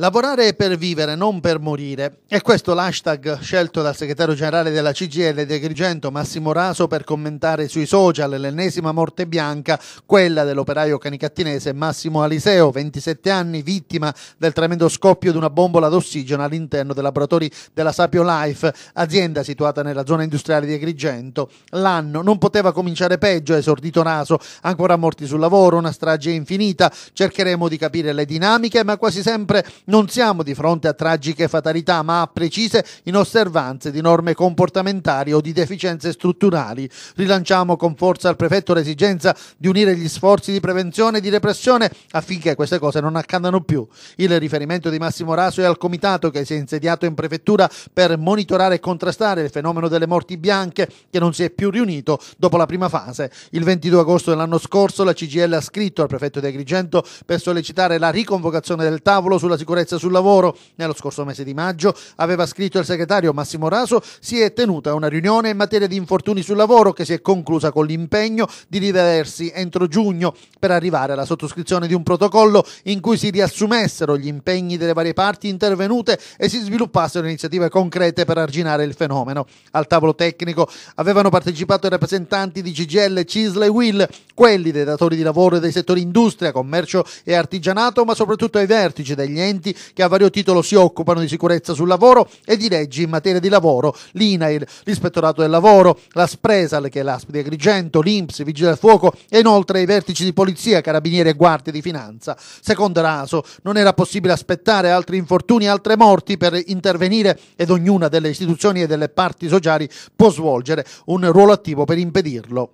Lavorare per vivere, non per morire. È questo l'hashtag scelto dal segretario generale della CGL di Agrigento, Massimo Raso, per commentare sui social l'ennesima morte bianca, quella dell'operaio canicattinese Massimo Aliseo, 27 anni, vittima del tremendo scoppio di una bombola d'ossigeno all'interno dei laboratori della Sapio Life, azienda situata nella zona industriale di Agrigento. L'anno non poteva cominciare peggio, ha esordito Raso, ancora morti sul lavoro, una strage infinita. Cercheremo di capire le dinamiche, ma quasi sempre non siamo di fronte a tragiche fatalità, ma a precise inosservanze di norme comportamentali o di deficienze strutturali. Rilanciamo con forza al prefetto l'esigenza di unire gli sforzi di prevenzione e di repressione affinché queste cose non accadano più. Il riferimento di Massimo Raso è al comitato che si è insediato in prefettura per monitorare e contrastare il fenomeno delle morti bianche che non si è più riunito dopo la prima fase. Il 22 agosto dell'anno scorso la CGL ha scritto al prefetto di Agrigento per sollecitare la riconvocazione del tavolo sulla sicurezza sicurezza sul lavoro. Nello scorso mese di maggio, aveva scritto il segretario Massimo Raso, si è tenuta una riunione in materia di infortuni sul lavoro che si è conclusa con l'impegno di rivedersi entro giugno per arrivare alla sottoscrizione di un protocollo in cui si riassumessero gli impegni delle varie parti intervenute e si sviluppassero iniziative concrete per arginare il fenomeno. Al tavolo tecnico avevano partecipato i rappresentanti di CGL, CISL e WIL, quelli dei datori di lavoro e dei settori industria, commercio e artigianato, ma soprattutto ai vertici degli enti enti che a vario titolo si occupano di sicurezza sul lavoro e di leggi in materia di lavoro, l'INAIL, l'Ispettorato del Lavoro, la Spresal, che è l'ASP di Agrigento, l'INPS, Vigili del Fuoco e inoltre i vertici di polizia, carabinieri e guardie di finanza. Secondo Raso, non era possibile aspettare altri infortuni e altre morti per intervenire ed ognuna delle istituzioni e delle parti sociali può svolgere un ruolo attivo per impedirlo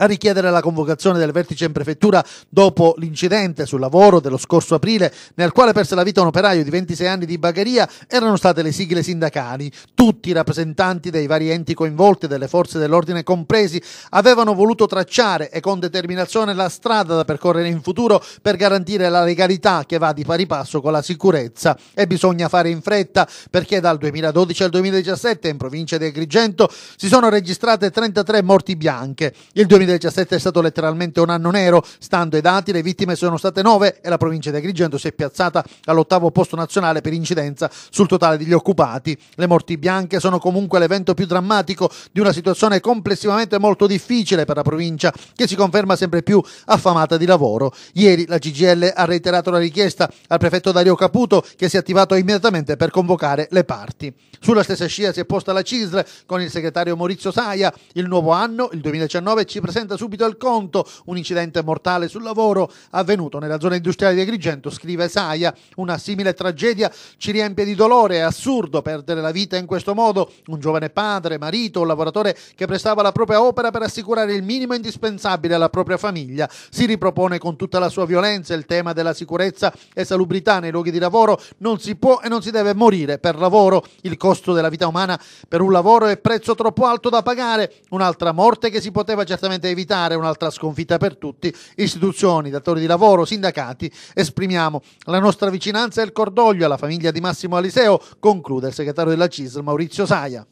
a richiedere la convocazione del vertice in prefettura dopo l'incidente sul lavoro dello scorso aprile, nel quale perse la vita un operaio di 26 anni di bagheria, erano state le sigle sindacali. Tutti i rappresentanti dei vari enti coinvolti, delle forze dell'ordine compresi, avevano voluto tracciare e con determinazione la strada da percorrere in futuro per garantire la legalità che va di pari passo con la sicurezza. E bisogna fare in fretta perché dal 2012 al 2017 in provincia di Agrigento si sono registrate 33 morti bianche. Il 2017 2017 è stato letteralmente un anno nero. Stando ai dati, le vittime sono state 9 e la provincia di Agrigento si è piazzata all'ottavo posto nazionale per incidenza sul totale degli occupati. Le morti bianche sono comunque l'evento più drammatico di una situazione complessivamente molto difficile per la provincia, che si conferma sempre più affamata di lavoro. Ieri la CGL ha reiterato la richiesta al prefetto Dario Caputo, che si è attivato immediatamente per convocare le parti. Sulla stessa scia si è posta la CISL con il segretario Maurizio Saia. Il nuovo anno, il 2019, ci presenta presenta subito il conto. Un incidente mortale sul lavoro avvenuto nella zona industriale di Agrigento, scrive Saia. Una simile tragedia ci riempie di dolore, è assurdo perdere la vita in questo modo. Un giovane padre, marito, un lavoratore che prestava la propria opera per assicurare il minimo indispensabile alla propria famiglia. Si ripropone con tutta la sua violenza il tema della sicurezza e salubrità nei luoghi di lavoro. Non si può e non si deve morire per lavoro. Il costo della vita umana per un lavoro è prezzo troppo alto da pagare. Un'altra morte che si poteva certamente da evitare un'altra sconfitta per tutti, istituzioni, datori di lavoro, sindacati, esprimiamo la nostra vicinanza e il cordoglio alla famiglia di Massimo Aliseo, conclude il segretario della CISL Maurizio Saia.